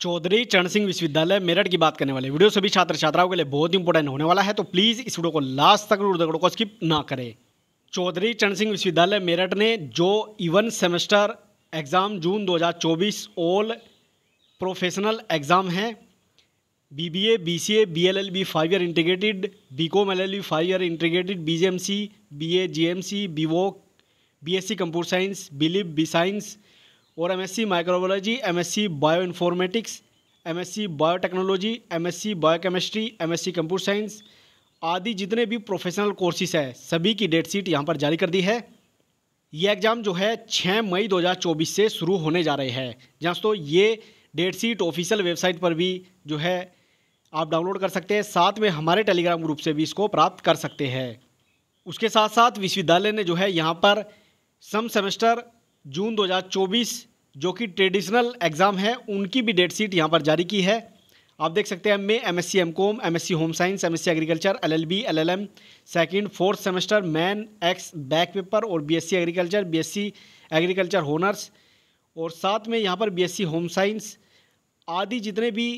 चौधरी चरण सिंह विश्वविद्यालय मेरठ की बात करने वाले वीडियो सभी छात्र छात्राओं के लिए बहुत इंपॉर्टेंट होने वाला है तो प्लीज़ इस वीडियो को लास्ट तक उड़ो को स्किप ना करें चौधरी चरण सिंह विश्वविद्यालय मेरठ ने जो even semester exam June 2024 all professional exam है B B A B C A B L L B five year integrated B com L L B five year integrated B G M C B A G M C B वो B S C computer science B lib B science और M S C microbiology M S C bio informatics M S C biotechnology M biochemistry सी computer science आदि जितने भी professional courses हैं सभी की date sheet यहाँ पर जारी कर दी है ये एग्ज़ाम जो है 6 मई 2024 से शुरू होने जा रहे हैं जहाँ दोस्तों ये डेट शीट ऑफिशियल वेबसाइट पर भी जो है आप डाउनलोड कर सकते हैं साथ में हमारे टेलीग्राम ग्रुप से भी इसको प्राप्त कर सकते हैं उसके साथ साथ विश्वविद्यालय ने जो है यहाँ पर सम सेमेस्टर जून 2024 जो कि ट्रेडिशनल एग्ज़ाम है उनकी भी डेट शीट यहाँ पर जारी की है आप देख सकते हैं M A M S C M com M S C home science M S C agriculture L L B L L M second fourth semester main ex back paper और B S C agriculture B S C agriculture honours और साथ में यहाँ पर B S C home science आदि जितने भी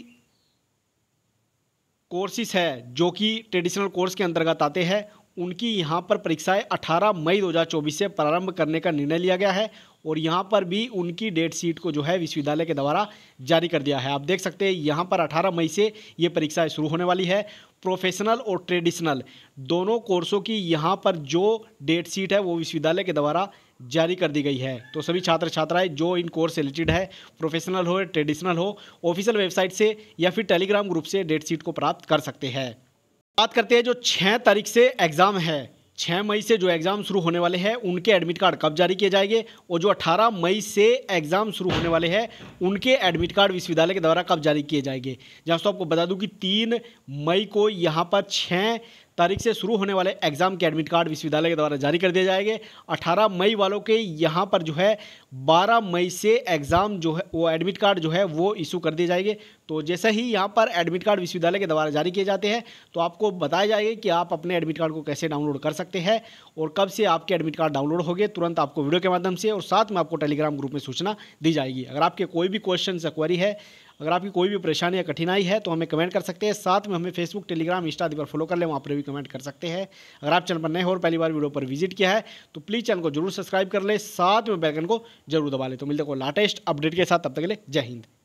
courses है जो कि ट्रेडिशनल कोर्स के अंतर्गत आते हैं उनकी यहाँ पर परीक्षाएं 18 मई 2024 से प्रारंभ करने का निर्णय लिया गया है और यहाँ पर भी उनकी डेट शीट को जो है विश्वविद्यालय के द्वारा जारी कर दिया है आप देख सकते हैं यहाँ पर 18 मई से ये परीक्षाएं शुरू होने वाली है प्रोफेशनल और ट्रेडिशनल दोनों कोर्सों की यहाँ पर जो डेट शीट है वो विश्वविद्यालय के द्वारा जारी कर दी गई है तो सभी छात्र छात्राएं जो इन कोर्स से रिलेटेड है प्रोफेशनल हो ट्रेडिशनल हो ऑफिशियल वेबसाइट से या फिर टेलीग्राम ग्रुप से डेट शीट को प्राप्त कर सकते हैं बात करते हैं जो छः तारीख से एग्ज़ाम है छः मई से जो एग्ज़ाम शुरू होने वाले हैं उनके एडमिट कार्ड कब जारी किए जाएंगे और जो अठारह मई से एग्ज़ाम शुरू होने वाले हैं उनके एडमिट कार्ड विश्वविद्यालय के द्वारा कब जारी किए जाएंगे जहाँ तो आपको बता दूं कि तीन मई को यहाँ पर छः तारीख से शुरू होने वाले एग्जाम के एडमिट कार्ड विश्वविद्यालय के द्वारा जारी कर दिए जाएंगे 18 मई वालों के यहाँ पर जो है 12 मई से एग्जाम जो है वो एडमिट कार्ड जो है वो इशू कर दिए जाएंगे तो जैसे ही यहाँ पर एडमिट कार्ड विश्वविद्यालय के द्वारा जारी किए जाते हैं तो आपको बताया जाएगा कि आप अपने एडमिट कार्ड को कैसे डाउनलोड कर सकते हैं और कब से आपके एडमिट कार्ड डाउनलोड हो गए तुरंत आपको वीडियो के माध्यम से और साथ में आपको टेलीग्राम ग्रुप में सूचना दी जाएगी अगर आपके कोई भी क्वेश्चन या क्वेरी है अगर आपकी कोई भी परेशानी या कठिनाई है तो हमें कमेंट कर सकते हैं साथ में हमें फेसबुक टेलीग्राम इंस्टा आदि पर फॉलो कर ले वहाँ पर भी कमेंट कर सकते हैं अगर आप चैनल पर नए हो और पहली बार वीडियो पर विजिट किया है तो प्लीज़ चैनल को जरूर सब्सक्राइब कर ले साथ में बैलकन को जरूर दबा लें तो मिलते को लाटेस्ट अपडेट के साथ तब तक के लिए जय हिंद